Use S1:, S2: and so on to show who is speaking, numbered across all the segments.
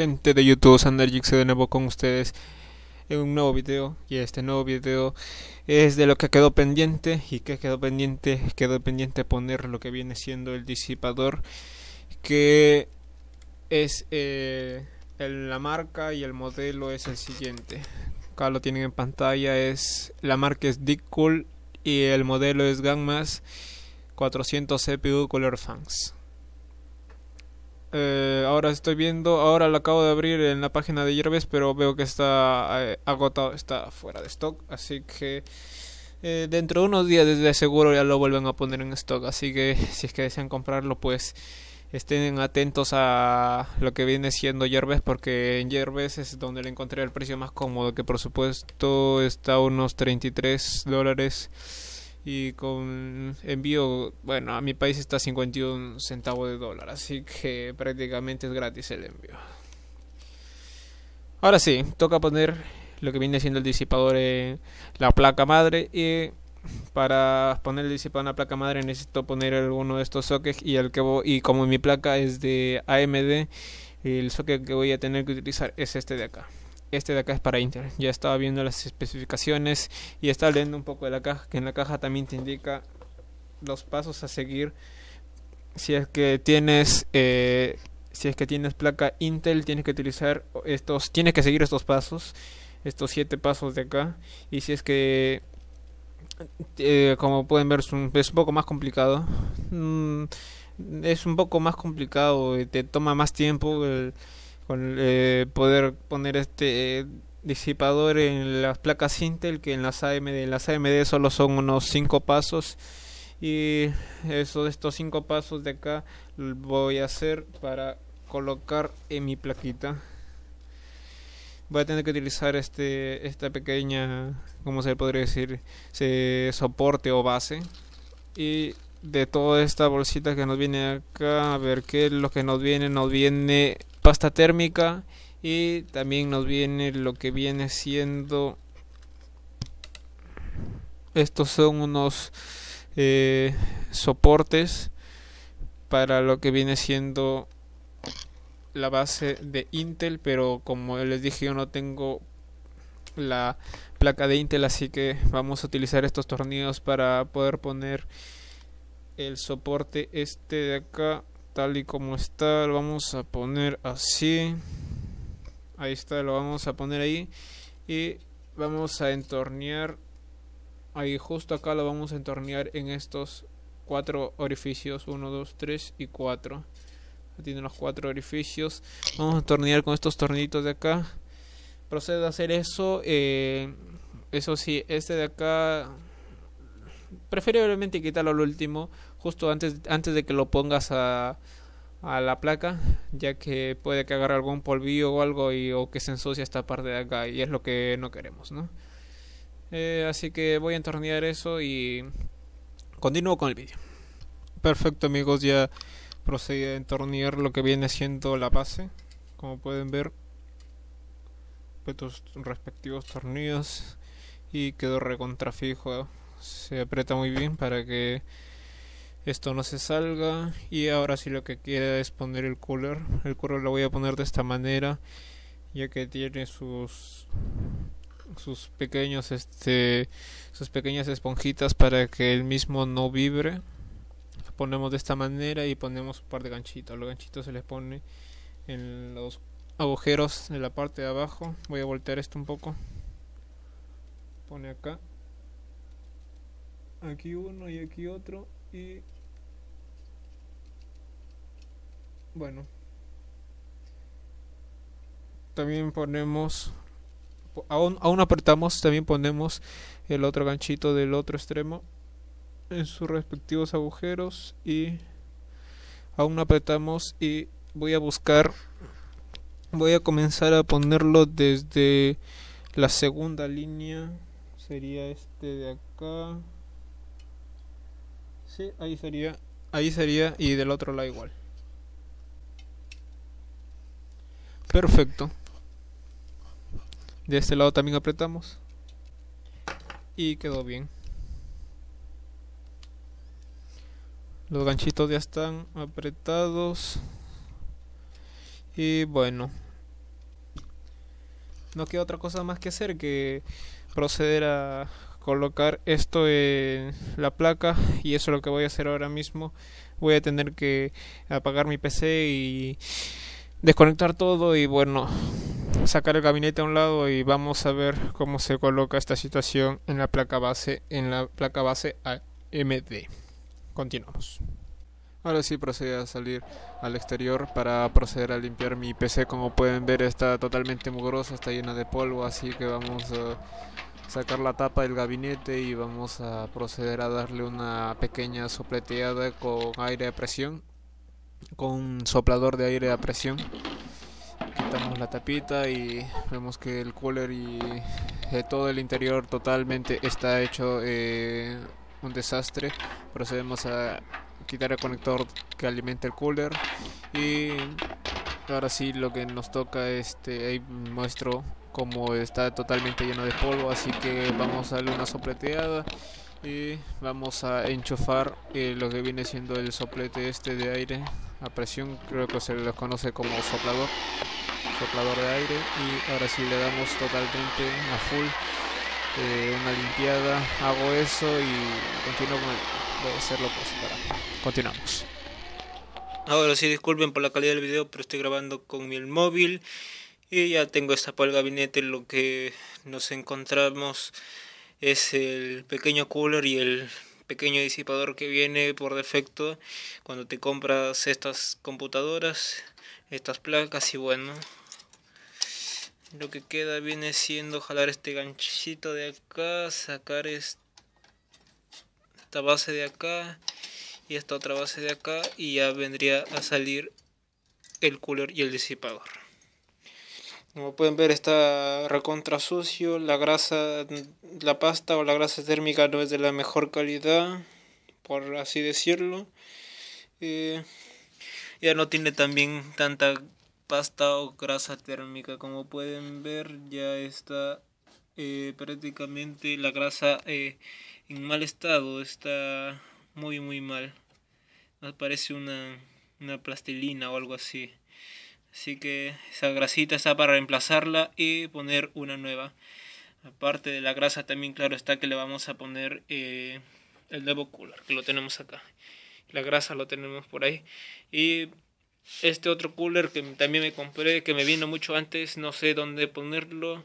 S1: gente de YouTube, SanderGix de nuevo con ustedes en un nuevo video y este nuevo video es de lo que quedó pendiente y que quedó pendiente, quedó pendiente poner lo que viene siendo el disipador que es eh, la marca y el modelo es el siguiente acá lo tienen en pantalla es la marca es Dick Cool y el modelo es Gammas 400 CPU Color Fans eh, ahora estoy viendo, ahora lo acabo de abrir en la página de Yerbes, pero veo que está eh, agotado, está fuera de stock, así que eh, dentro de unos días desde seguro ya lo vuelven a poner en stock, así que si es que desean comprarlo, pues estén atentos a lo que viene siendo Yerbes, porque en Yerbes es donde le encontré el precio más cómodo, que por supuesto está a unos 33 dólares y con envío, bueno, a mi país está 51 centavos de dólar, así que prácticamente es gratis el envío. Ahora sí, toca poner lo que viene siendo el disipador en la placa madre y para poner el disipador en la placa madre necesito poner alguno de estos sockets y el que voy, y como mi placa es de AMD, el socket que voy a tener que utilizar es este de acá este de acá es para Intel. Ya estaba viendo las especificaciones y estaba leyendo un poco de la caja, que en la caja también te indica los pasos a seguir. Si es que tienes eh, si es que tienes placa Intel, tienes que utilizar estos, tienes que seguir estos pasos, estos siete pasos de acá. Y si es que eh, como pueden ver es un, poco más complicado. es un poco más complicado, mm, te toma más tiempo el eh, poder poner este eh, disipador en las placas Intel que en las AMD en las AMD solo son unos 5 pasos y eso de estos cinco pasos de acá voy a hacer para colocar en mi plaquita voy a tener que utilizar este esta pequeña como se podría decir se soporte o base y de toda esta bolsita que nos viene acá a ver qué es lo que nos viene nos viene pasta térmica y también nos viene lo que viene siendo estos son unos eh, soportes para lo que viene siendo la base de Intel pero como les dije yo no tengo la placa de Intel así que vamos a utilizar estos tornillos para poder poner el soporte este de acá y como está lo vamos a poner así ahí está lo vamos a poner ahí y vamos a entornear ahí justo acá lo vamos a entornear en estos cuatro orificios 1 2 3 y 4 tiene los cuatro orificios vamos a entornear con estos tornitos de acá procede a hacer eso eh, eso sí este de acá preferiblemente quitarlo al último, justo antes, antes de que lo pongas a, a la placa, ya que puede que agarre algún polvillo o algo y, o que se ensucie esta parte de acá y es lo que no queremos, ¿no? Eh, así que voy a entornillar eso y continúo con el vídeo. Perfecto amigos, ya procedí a entornillar lo que viene siendo la base, como pueden ver, estos respectivos tornillos y quedó recontrafijo se aprieta muy bien para que esto no se salga y ahora sí lo que queda es poner el cooler el cooler lo voy a poner de esta manera ya que tiene sus sus pequeños este sus pequeñas esponjitas para que el mismo no vibre lo ponemos de esta manera y ponemos un par de ganchitos los ganchitos se les pone en los agujeros de la parte de abajo voy a voltear esto un poco pone acá aquí uno y aquí otro y bueno también ponemos aún, aún apretamos también ponemos el otro ganchito del otro extremo en sus respectivos agujeros y aún apretamos y voy a buscar voy a comenzar a ponerlo desde la segunda línea sería este de acá ahí sería. Ahí sería y del otro lado igual. Perfecto. De este lado también apretamos. Y quedó bien. Los ganchitos ya están apretados. Y bueno. No queda otra cosa más que hacer que proceder a colocar esto en la placa y eso es lo que voy a hacer ahora mismo voy a tener que apagar mi PC y desconectar todo y bueno sacar el gabinete a un lado y vamos a ver cómo se coloca esta situación en la placa base en la placa base AMD continuamos Ahora sí procede a salir al exterior para proceder a limpiar mi PC. Como pueden ver está totalmente mugrosa, está llena de polvo, así que vamos a sacar la tapa del gabinete y vamos a proceder a darle una pequeña sopleteada con aire a presión, con un soplador de aire a presión. Quitamos la tapita y vemos que el cooler y eh, todo el interior totalmente está hecho eh, un desastre. Procedemos a quitar el conector que alimenta el cooler y ahora sí lo que nos toca este ahí muestro como está totalmente lleno de polvo así que vamos a darle una sopleteada y vamos a enchufar eh, lo que viene siendo el soplete este de aire a presión creo que se lo conoce como soplador soplador de aire y ahora sí le damos totalmente a full eh, una limpiada hago eso y continúo con el, voy a hacerlo pues para continuamos Ahora sí, disculpen por la calidad del video, pero estoy grabando con mi móvil y ya tengo esta para el gabinete, lo que nos encontramos es el pequeño cooler y el pequeño disipador que viene por defecto cuando te compras estas computadoras, estas placas y bueno. Lo que queda viene siendo jalar este ganchito de acá, sacar esta base de acá y esta otra base de acá y ya vendría a salir el cooler y el disipador. Como pueden ver está recontra sucio, la grasa, la pasta o la grasa térmica no es de la mejor calidad, por así decirlo. Eh, ya no tiene también tanta pasta o grasa térmica como pueden ver ya está eh, prácticamente la grasa eh, en mal estado está muy muy mal parece una, una plastilina o algo así Así que esa grasita está para reemplazarla y poner una nueva. Aparte de la grasa también claro está que le vamos a poner eh, el nuevo cooler que lo tenemos acá. La grasa lo tenemos por ahí. Y este otro cooler que también me compré, que me vino mucho antes, no sé dónde ponerlo.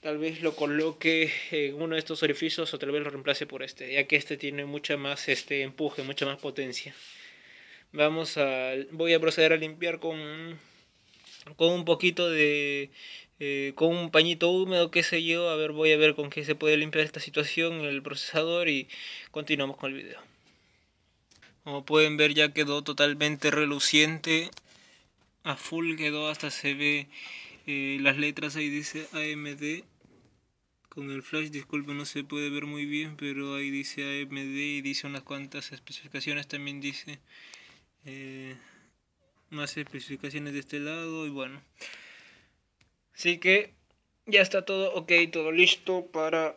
S1: Tal vez lo coloque en uno de estos orificios o tal vez lo reemplace por este, ya que este tiene mucha más este empuje, mucha más potencia. Vamos a, voy a proceder a limpiar con, con un poquito de, eh, con un pañito húmedo, qué sé yo. A ver, voy a ver con qué se puede limpiar esta situación, el procesador y continuamos con el video. Como pueden ver ya quedó totalmente reluciente. A full quedó, hasta se ve eh, las letras ahí dice AMD. Con el flash, disculpe no se puede ver muy bien, pero ahí dice AMD y dice unas cuantas especificaciones. También dice eh, más especificaciones de este lado y bueno. Así que ya está todo ok, todo listo para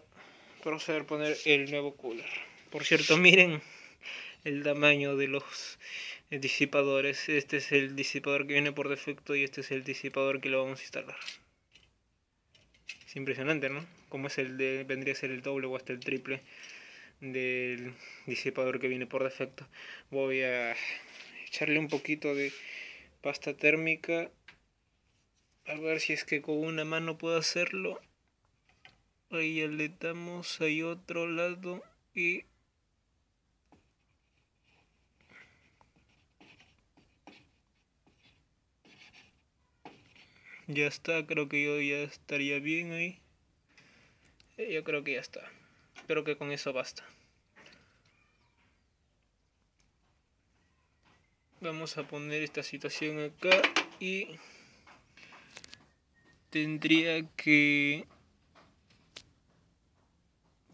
S1: proceder a poner el nuevo cooler. Por cierto, miren el tamaño de los disipadores. Este es el disipador que viene por defecto y este es el disipador que lo vamos a instalar. Es impresionante, ¿no? Como es el de, vendría a ser el doble o hasta el triple del disipador que viene por defecto. Voy a echarle un poquito de pasta térmica. A ver si es que con una mano puedo hacerlo. Ahí damos ahí otro lado y... Ya está, creo que yo ya estaría bien ahí. Eh, yo creo que ya está. espero que con eso basta. vamos a poner esta situación acá y tendría que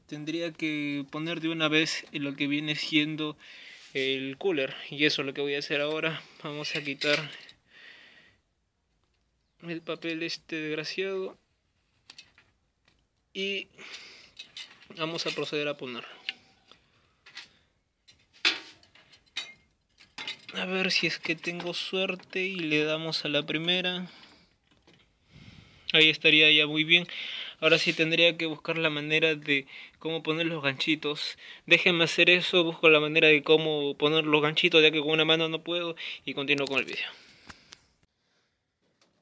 S1: tendría que poner de una vez lo que viene siendo el cooler y eso es lo que voy a hacer ahora vamos a quitar el papel este desgraciado y vamos a proceder a poner A ver si es que tengo suerte y le damos a la primera. Ahí estaría ya muy bien. Ahora sí tendría que buscar la manera de cómo poner los ganchitos. Déjenme hacer eso, busco la manera de cómo poner los ganchitos ya que con una mano no puedo y continúo con el video.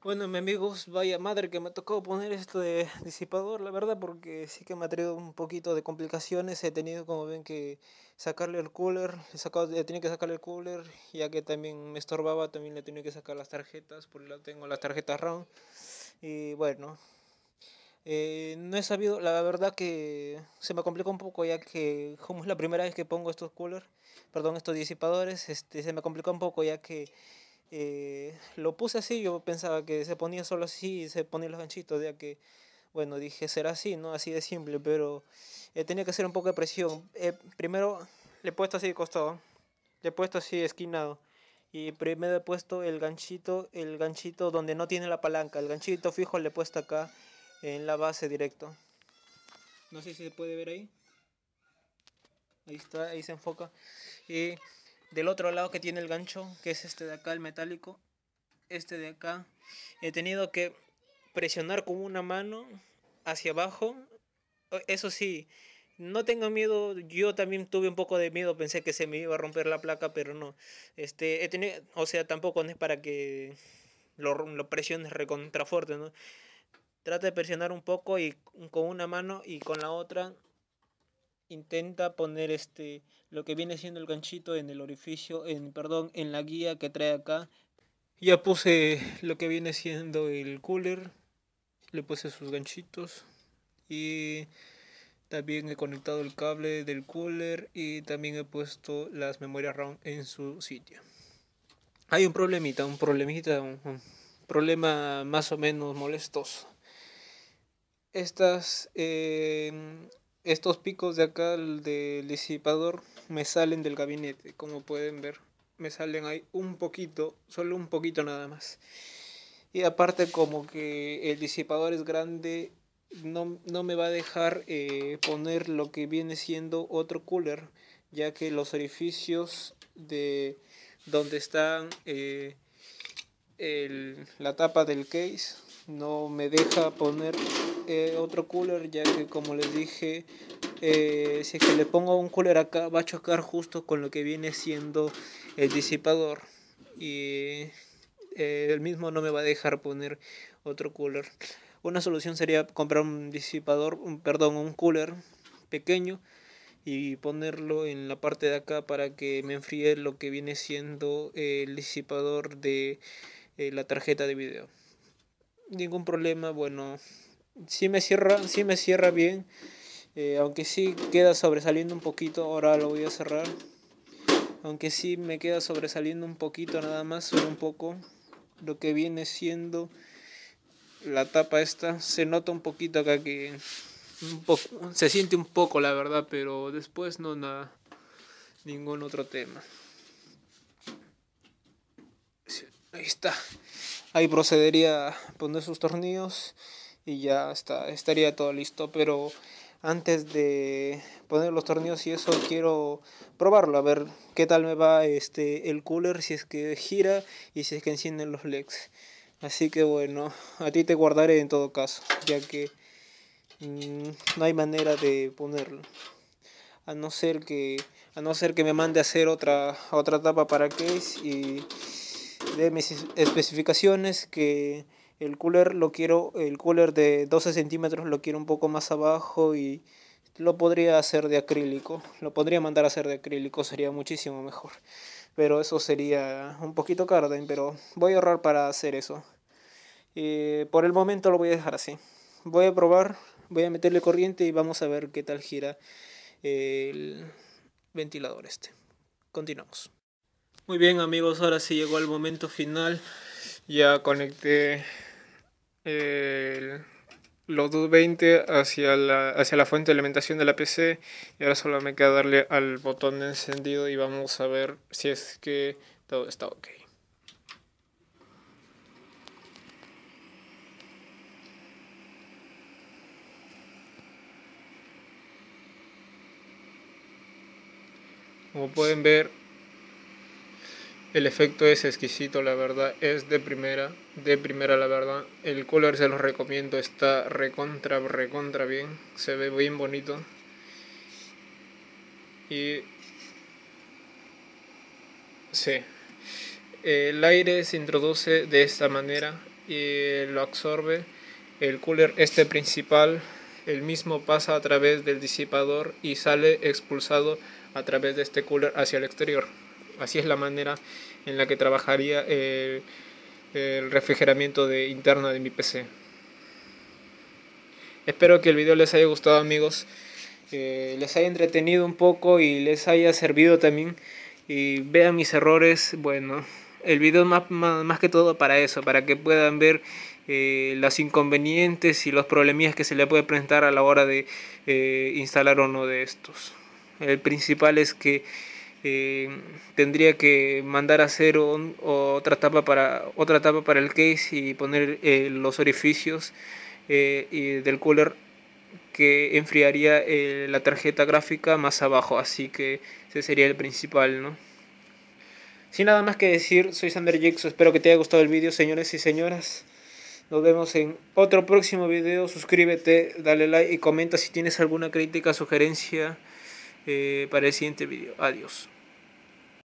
S1: Bueno, mi amigos, vaya madre que me tocó poner esto de disipador, la verdad, porque sí que me ha traído un poquito de complicaciones. He tenido, como ven, que sacarle el cooler, he, sacado, tenido que sacarle el cooler, ya que también me estorbaba, también le he tenido que sacar las tarjetas, porque la tengo las tarjetas RAM. Y bueno, eh, no he sabido, la verdad que se me complica un poco ya que como es la primera vez que pongo estos coolers, perdón, estos disipadores, este, se me complica un poco ya que eh, lo puse así, yo pensaba que se ponía solo así, se ponía los ganchitos, ya que, bueno, dije, será así, ¿no? Así de simple, pero eh, tenía que hacer un poco de presión. Eh, primero le he puesto así de costado, le he puesto así esquinado. Y primero he puesto el ganchito, el ganchito donde no tiene la palanca, el ganchito fijo le he puesto acá en la base directo. No sé si se puede ver ahí. Ahí está, ahí se enfoca. Y del otro lado que tiene el gancho, que es este de acá, el metálico, este de acá, he tenido que presionar con una mano hacia abajo. Eso sí, no tengo miedo, yo también tuve un poco de miedo, pensé que se me iba a romper la placa, pero no. Este, he o sea, tampoco es para que lo, lo presiones recontraforte, ¿no? Trata de presionar un poco y con una mano y con la otra intenta poner este lo que viene siendo el ganchito en el orificio en perdón en la guía que trae acá ya puse lo que viene siendo el cooler le puse sus ganchitos y también he conectado el cable del cooler y también he puesto las memorias RAM en su sitio hay un problemita un problemita un, problema más o menos molestoso estas em, estos picos de acá del disipador me salen del gabinete, como pueden ver. Me salen ahí un poquito, solo un poquito nada más. Y aparte como que el disipador es grande, no, me va a dejar eh, poner lo que viene siendo otro cooler, ya que los orificios de donde están eh, la tapa del case no me deja poner eh, otro cooler ya que como les dije eh, si es que le pongo un cooler acá va a chocar justo con lo que viene siendo el disipador y eh, el mismo no me va a dejar poner otro cooler una solución sería comprar un disipador perdón un cooler pequeño y ponerlo en la parte de acá para que me enfríe lo que viene siendo el disipador de la tarjeta de video ningún problema bueno si me cierra, sí me cierra bien. Eh, aunque sí queda sobresaliendo un poquito, ahora lo voy a cerrar. Aunque sí me queda sobresaliendo un poquito nada más, un poco. Lo que viene siendo la tapa esta. Se nota un poquito acá que se siente un poco la verdad, pero después no nada. Ningún otro tema. Ahí está. Ahí procedería a poner sus tornillos y ya está, estaría todo listo. Pero antes de poner los tornillos y eso quiero probarlo, a ver qué tal me va este el cooler, si es que gira y si es que encienden los legs Así que bueno, a ti te guardaré en todo caso, ya que mm, no hay manera de ponerlo. A no ser que a no ser que me mande a hacer otra otra tapa para case y de mis especificaciones que el cooler lo quiero, el cooler de 12 centímetros lo quiero un poco más abajo y lo podría hacer de acrílico, lo podría mandar a hacer de acrílico, sería muchísimo mejor. Pero eso sería un poquito caro, pero voy a ahorrar para hacer eso. Eh, por el momento lo voy a dejar así. Voy a probar, voy a meterle corriente y vamos a ver qué tal gira el ventilador este. Continuamos. Muy bien amigos, ahora sí llegó el momento final. Ya conecté el los 220 hacia la, hacia la fuente de alimentación de la PC y ahora solo me queda darle al botón de encendido y vamos a ver si es que todo está ok. Como pueden ver, el efecto es exquisito, la verdad, es de primera, de primera la verdad. El cooler se los recomiendo, está recontra, recontra bien, se ve bien bonito. Y... Sí. El aire se introduce de esta manera y lo absorbe. El cooler este principal, el mismo pasa a través del disipador y sale expulsado a través de este cooler hacia el exterior. Así es la manera en la que trabajaría el, refrigeramiento de, interno de mi PC. Espero que el video les haya gustado amigos, eh, les haya entretenido un poco y les haya servido también. Y vean mis errores, bueno, el video más, que todo para eso, para que puedan ver eh, los inconvenientes y los problemillas que se le puede presentar a la hora de eh, instalar uno de estos. El principal es que tendría que mandar a hacer otra, tapa para, otra para el case y poner eh, los orificios eh, del cooler que enfriaría eh, la tarjeta gráfica más abajo, así que ese sería el principal, ¿no? Sin nada más que decir, soy Sander Jixo, espero que te haya gustado el vídeo, señores y señoras. Nos vemos en otro próximo vídeo, Suscríbete, dale like y comenta si tienes alguna crítica, sugerencia para el siguiente vídeo. Adiós.